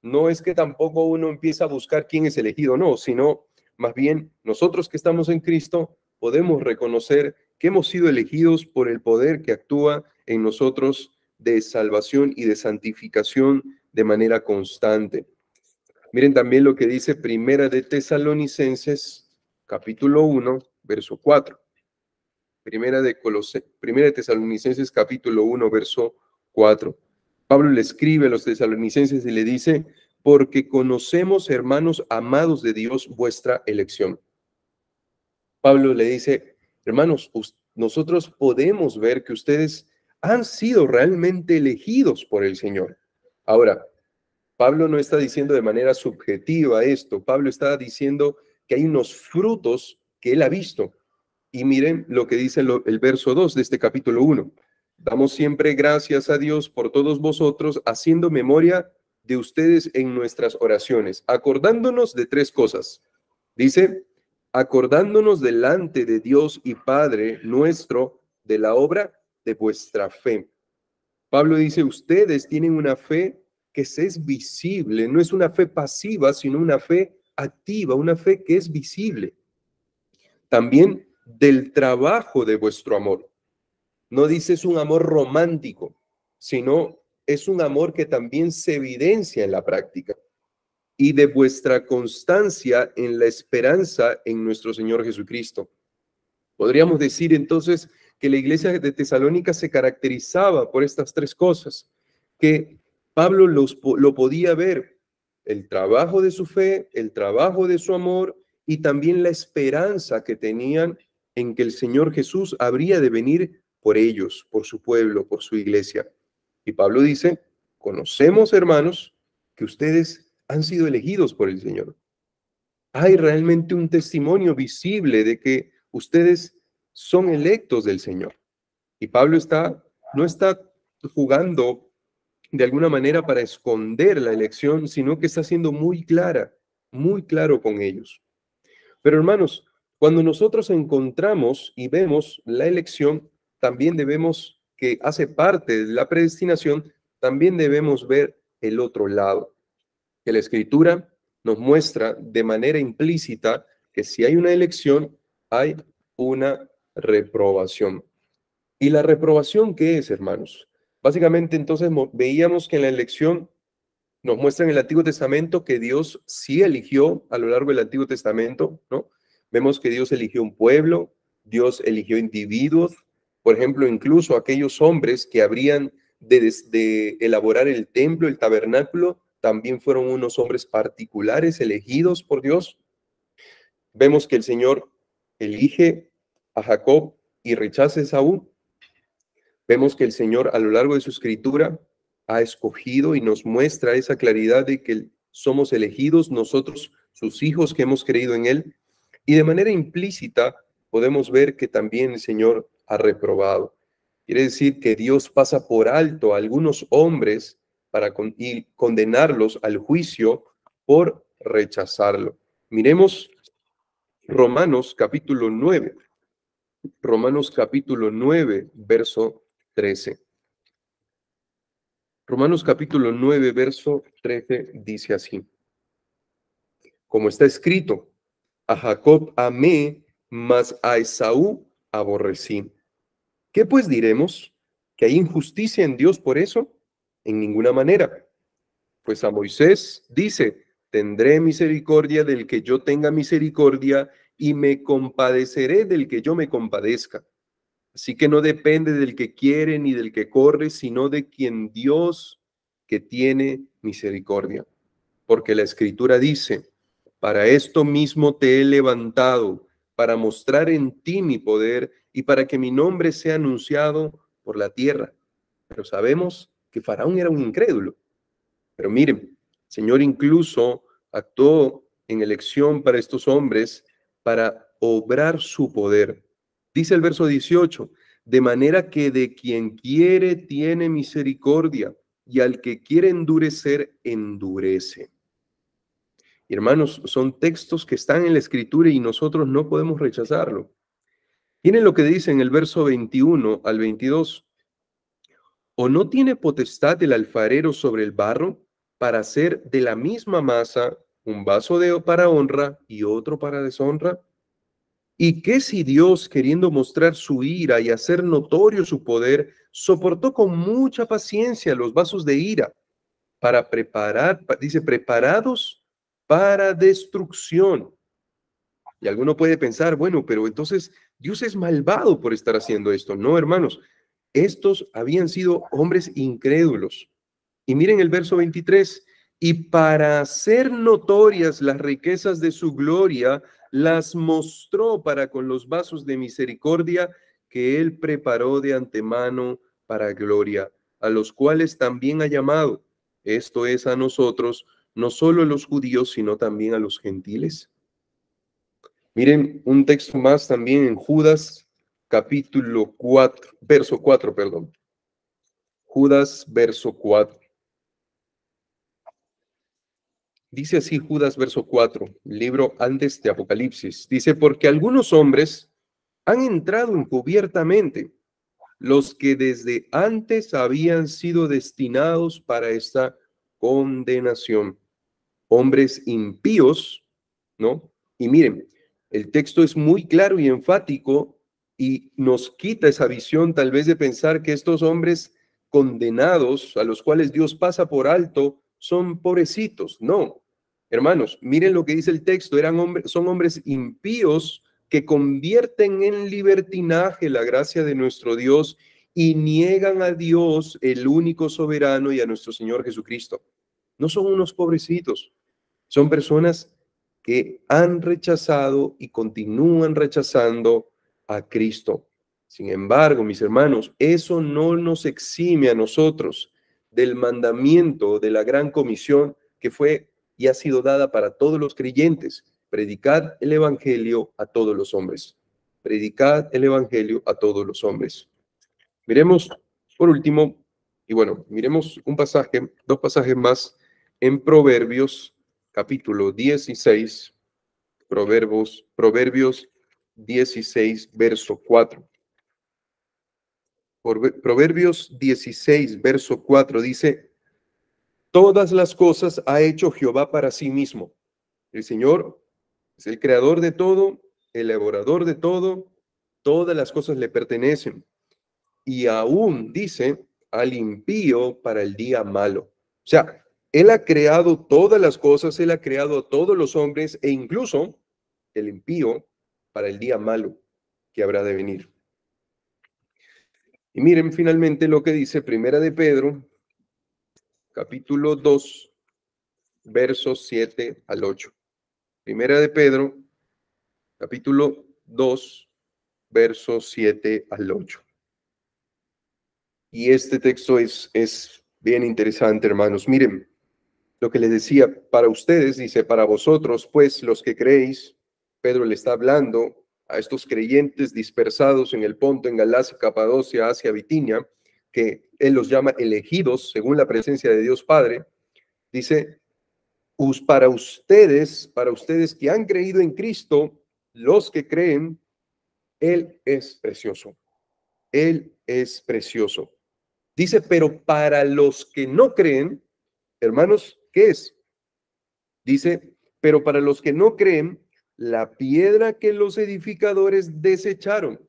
No es que tampoco uno empiece a buscar quién es elegido, no, sino más bien nosotros que estamos en Cristo podemos reconocer que hemos sido elegidos por el poder que actúa en nosotros de salvación y de santificación de manera constante. Miren también lo que dice Primera de Tesalonicenses, capítulo 1, verso 4. Primera de, Primera de Tesalonicenses, capítulo 1, verso 4. Pablo le escribe a los tesalonicenses y le dice, porque conocemos, hermanos amados de Dios, vuestra elección. Pablo le dice, hermanos, nosotros podemos ver que ustedes han sido realmente elegidos por el Señor. Ahora, Pablo no está diciendo de manera subjetiva esto, Pablo está diciendo que hay unos frutos que él ha visto. Y miren lo que dice el, verso 2 de este capítulo 1. Damos siempre gracias a Dios por todos vosotros, haciendo memoria de ustedes en nuestras oraciones, acordándonos de tres cosas. Dice, acordándonos delante de Dios y Padre nuestro de la obra de vuestra fe. Pablo dice, ustedes tienen una fe que se es visible, no es una fe pasiva, sino una fe activa, una fe que es visible. También del trabajo de vuestro amor. No dice es un amor romántico, sino es un amor que también se evidencia en la práctica y de vuestra constancia en la esperanza en nuestro Señor Jesucristo. Podríamos decir entonces que la iglesia de Tesalónica se caracterizaba por estas tres cosas, que Pablo lo podía ver, el trabajo de su fe, el trabajo de su amor y también la esperanza que tenían en que el Señor Jesús habría de venir por ellos, por su pueblo, por su iglesia. Y Pablo dice, conocemos hermanos que ustedes han sido elegidos por el Señor. Hay realmente un testimonio visible de que ustedes son electos del Señor. Y Pablo está, no está jugando de alguna manera para esconder la elección, sino que está siendo muy clara, muy claro con ellos. Pero hermanos, cuando nosotros encontramos y vemos la elección, también debemos, que hace parte de la predestinación, también debemos ver el otro lado, que la escritura nos muestra de manera implícita que si hay una elección, hay una reprobación. ¿Y la reprobación qué es, hermanos? Básicamente entonces veíamos que en la elección nos muestra en el Antiguo Testamento que Dios sí eligió a lo largo del Antiguo Testamento, ¿no? Vemos que Dios eligió un pueblo, Dios eligió individuos, por ejemplo, incluso aquellos hombres que habrían de, elaborar el templo, el tabernáculo, también fueron unos hombres particulares elegidos por Dios. Vemos que el Señor elige a Jacob y rechaza a Saúl. Vemos que el Señor a lo largo de su escritura ha escogido y nos muestra esa claridad de que somos elegidos nosotros, sus hijos que hemos creído en Él, y de manera implícita podemos ver que también el Señor ha reprobado. Quiere decir que Dios pasa por alto a algunos hombres para y condenarlos al juicio por rechazarlo. Miremos Romanos capítulo 9. Romanos capítulo 9, verso 13. Romanos capítulo 9, verso 13 dice así. Como está escrito, a Jacob amé, mas a Esaú aborrecí. ¿Qué pues diremos? ¿Que hay injusticia en Dios por eso? En ninguna manera. Pues a Moisés dice, tendré misericordia del que yo tenga misericordia y me compadeceré del que yo me compadezca. Así que no depende del que quiere ni del que corre, sino de quien Dios que tiene misericordia. Porque la escritura dice, para esto mismo te he levantado, para mostrar en ti mi poder y para que mi nombre sea anunciado por la tierra. Pero sabemos que Faraón era un incrédulo. Pero miren, Señor incluso actuó en elección para estos hombres para obrar su poder Dice el verso 18, de manera que de quien quiere tiene misericordia y al que quiere endurecer, endurece. Hermanos, son textos que están en la escritura y nosotros no podemos rechazarlo. Miren lo que dice en el verso 21 al 22. ¿O no tiene potestad el alfarero sobre el barro para hacer de la misma masa un vaso de para honra y otro para deshonra? ¿Y qué si Dios, queriendo mostrar su ira y hacer notorio su poder, soportó con mucha paciencia los vasos de ira para preparar, dice, preparados para destrucción? Y alguno puede pensar, bueno, pero entonces Dios es malvado por estar haciendo esto. No, hermanos, estos habían sido hombres incrédulos. Y miren el verso 23, y para hacer notorias las riquezas de su gloria, las mostró para con los vasos de misericordia que él preparó de antemano para gloria, a los cuales también ha llamado, esto es a nosotros, no solo a los judíos, sino también a los gentiles. Miren un texto más también en Judas, capítulo 4, verso 4, perdón. Judas, verso 4. Dice así Judas verso 4, libro antes de Apocalipsis. Dice, porque algunos hombres han entrado encubiertamente, los que desde antes habían sido destinados para esta condenación. Hombres impíos, ¿no? Y miren, el texto es muy claro y enfático y nos quita esa visión tal vez de pensar que estos hombres condenados, a los cuales Dios pasa por alto, son pobrecitos. No, hermanos, miren lo que dice el texto, eran hombres, son hombres impíos que convierten en libertinaje la gracia de nuestro Dios y niegan a Dios, el único soberano, y a nuestro Señor Jesucristo. No son unos pobrecitos, son personas que han rechazado y continúan rechazando a Cristo. Sin embargo, mis hermanos, eso no nos exime a nosotros del mandamiento de la gran comisión que fue y ha sido dada para todos los creyentes. Predicad el Evangelio a todos los hombres. Predicad el Evangelio a todos los hombres. Miremos, por último, y bueno, miremos un pasaje, dos pasajes más en Proverbios capítulo 16, Proverbios, Proverbios 16, verso 4. Proverbios 16, verso 4 dice, todas las cosas ha hecho Jehová para sí mismo. El Señor es el creador de todo, el elaborador de todo, todas las cosas le pertenecen. Y aún dice al impío para el día malo. O sea, Él ha creado todas las cosas, Él ha creado a todos los hombres e incluso el impío para el día malo que habrá de venir. Y miren finalmente lo que dice Primera de Pedro, capítulo 2, versos 7 al 8. Primera de Pedro, capítulo 2, versos 7 al 8. Y este texto es, es bien interesante, hermanos. Miren, lo que les decía para ustedes, dice, para vosotros, pues los que creéis, Pedro le está hablando a estos creyentes dispersados en el Ponto, en Galacia, Capadocia, Asia, Bitinia, que él los llama elegidos según la presencia de Dios Padre, dice, para ustedes, para ustedes que han creído en Cristo, los que creen, Él es precioso. Él es precioso. Dice, pero para los que no creen, hermanos, ¿qué es? Dice, pero para los que no creen, la piedra que los edificadores desecharon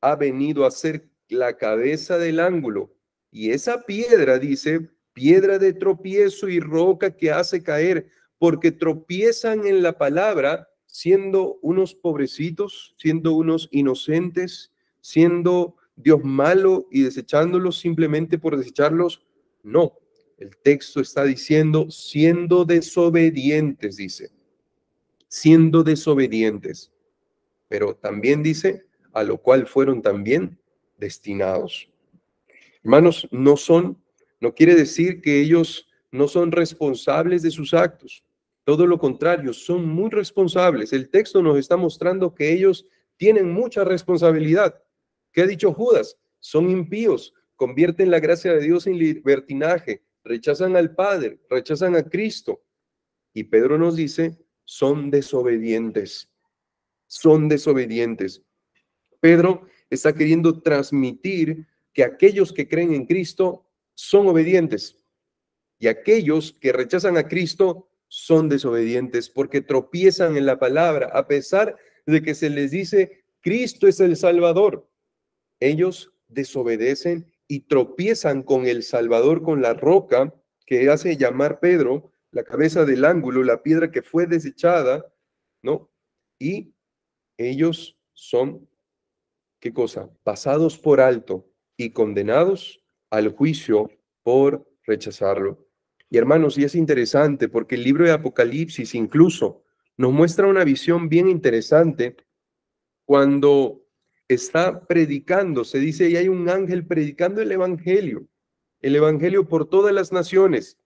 ha venido a ser la cabeza del ángulo. Y esa piedra, dice, piedra de tropiezo y roca que hace caer, porque tropiezan en la palabra siendo unos pobrecitos, siendo unos inocentes, siendo Dios malo y desechándolos simplemente por desecharlos. No, el texto está diciendo siendo desobedientes, dice siendo desobedientes, pero también dice, a lo cual fueron también destinados. Hermanos, no son, no quiere decir que ellos no son responsables de sus actos. Todo lo contrario, son muy responsables. El texto nos está mostrando que ellos tienen mucha responsabilidad. ¿Qué ha dicho Judas? Son impíos, convierten la gracia de Dios en libertinaje, rechazan al Padre, rechazan a Cristo. Y Pedro nos dice, son desobedientes. Son desobedientes. Pedro está queriendo transmitir que aquellos que creen en Cristo son obedientes y aquellos que rechazan a Cristo son desobedientes porque tropiezan en la palabra a pesar de que se les dice Cristo es el Salvador. Ellos desobedecen y tropiezan con el Salvador, con la roca que hace llamar Pedro la cabeza del ángulo, la piedra que fue desechada, ¿no? Y ellos son, ¿qué cosa? Pasados por alto y condenados al juicio por rechazarlo. Y hermanos, y es interesante porque el libro de Apocalipsis incluso nos muestra una visión bien interesante cuando está predicando, se dice, y hay un ángel predicando el Evangelio, el Evangelio por todas las naciones.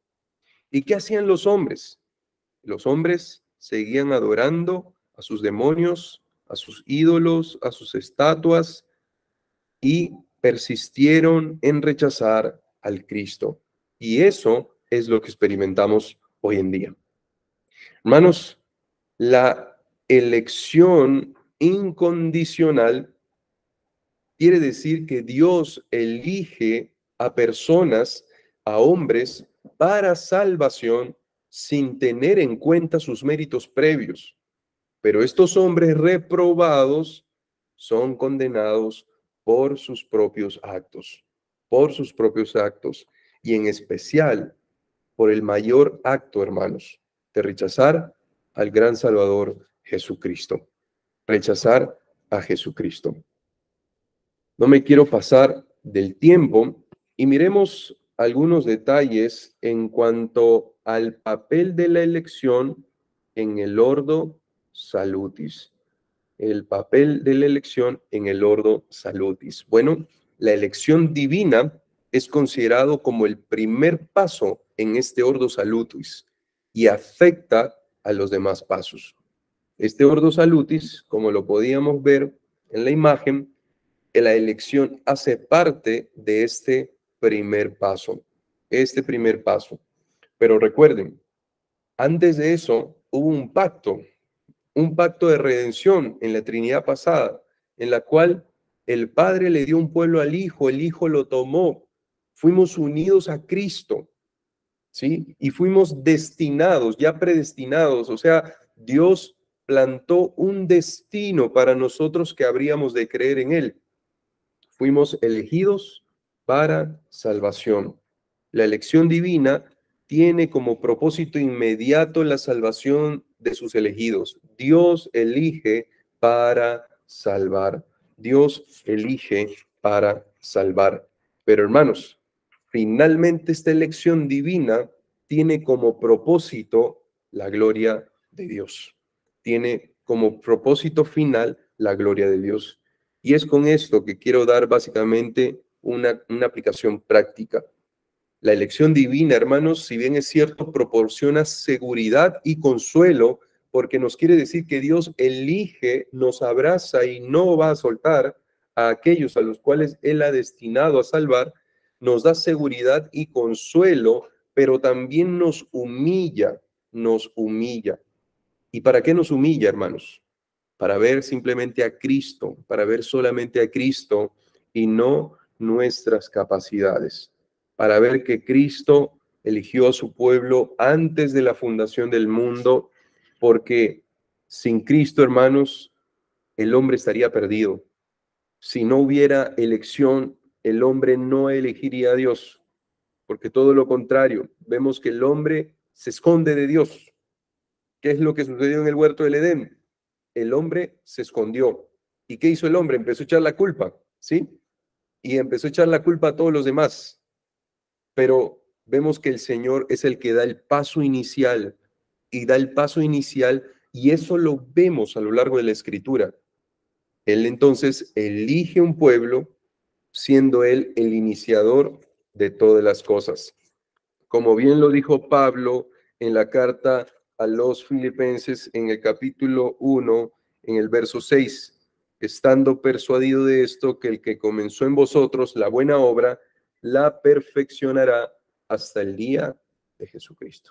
¿Y qué hacían los hombres? Los hombres seguían adorando a sus demonios, a sus ídolos, a sus estatuas y persistieron en rechazar al Cristo. Y eso es lo que experimentamos hoy en día. Hermanos, la elección incondicional quiere decir que Dios elige a personas, a hombres para salvación sin tener en cuenta sus méritos previos. Pero estos hombres reprobados son condenados por sus propios actos, por sus propios actos, y en especial por el mayor acto, hermanos, de rechazar al gran Salvador Jesucristo, rechazar a Jesucristo. No me quiero pasar del tiempo y miremos algunos detalles en cuanto al papel de la elección en el ordo salutis. El papel de la elección en el ordo salutis. Bueno, la elección divina es considerado como el primer paso en este ordo salutis y afecta a los demás pasos. Este ordo salutis, como lo podíamos ver en la imagen, la elección hace parte de este primer paso, este primer paso. Pero recuerden, antes de eso hubo un pacto, un pacto de redención en la Trinidad pasada, en la cual el Padre le dio un pueblo al Hijo, el Hijo lo tomó, fuimos unidos a Cristo, ¿sí? Y fuimos destinados, ya predestinados, o sea, Dios plantó un destino para nosotros que habríamos de creer en Él. Fuimos elegidos, para salvación. La elección divina tiene como propósito inmediato la salvación de sus elegidos. Dios elige para salvar. Dios elige para salvar. Pero hermanos, finalmente esta elección divina tiene como propósito la gloria de Dios. Tiene como propósito final la gloria de Dios. Y es con esto que quiero dar básicamente una, aplicación práctica. La elección divina, hermanos, si bien es cierto, proporciona seguridad y consuelo porque nos quiere decir que Dios elige, nos abraza y no va a soltar a aquellos a los cuales Él ha destinado a salvar, nos da seguridad y consuelo, pero también nos humilla, nos humilla. ¿Y para qué nos humilla, hermanos? Para ver simplemente a Cristo, para ver solamente a Cristo y no nuestras capacidades, para ver que Cristo eligió a su pueblo antes de la fundación del mundo, porque sin Cristo, hermanos, el hombre estaría perdido. Si no hubiera elección, el hombre no elegiría a Dios, porque todo lo contrario, vemos que el hombre se esconde de Dios. ¿Qué es lo que sucedió en el huerto del Edén? El hombre se escondió. ¿Y qué hizo el hombre? Empezó a echar la culpa, ¿sí? y empezó a echar la culpa a todos los demás. Pero vemos que el Señor es el que da el paso inicial y da el paso inicial y eso lo vemos a lo largo de la escritura. Él entonces elige un pueblo siendo él el iniciador de todas las cosas. Como bien lo dijo Pablo en la carta a los filipenses en el capítulo 1, en el verso 6, estando persuadido de esto, que el que comenzó en vosotros la buena obra, la perfeccionará hasta el día de Jesucristo.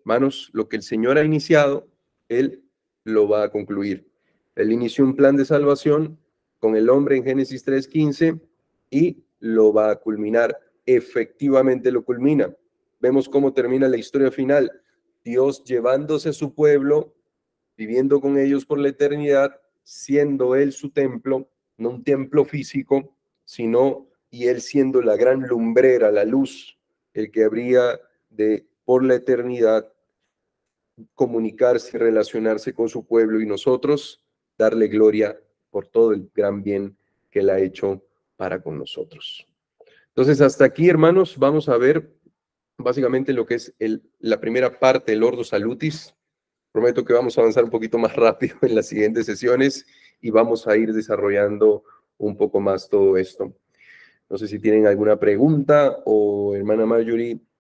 Hermanos, lo que el Señor ha iniciado, Él lo va a concluir. Él inició un plan de salvación con el hombre en Génesis 3.15 y lo va a culminar. Efectivamente lo culmina. Vemos cómo termina la historia final. Dios llevándose a su pueblo, viviendo con ellos por la eternidad, siendo Él su templo, no un templo físico, sino y Él siendo la gran lumbrera, la luz, el que habría de por la eternidad comunicarse, relacionarse con su pueblo y nosotros darle gloria por todo el gran bien que Él ha hecho para con nosotros. Entonces, hasta aquí, hermanos, vamos a ver básicamente lo que es la primera parte del Ordo Salutis, prometo que vamos a avanzar un poquito más rápido en las siguientes sesiones y vamos a ir desarrollando un poco más todo esto. No sé si tienen alguna pregunta o hermana Marjorie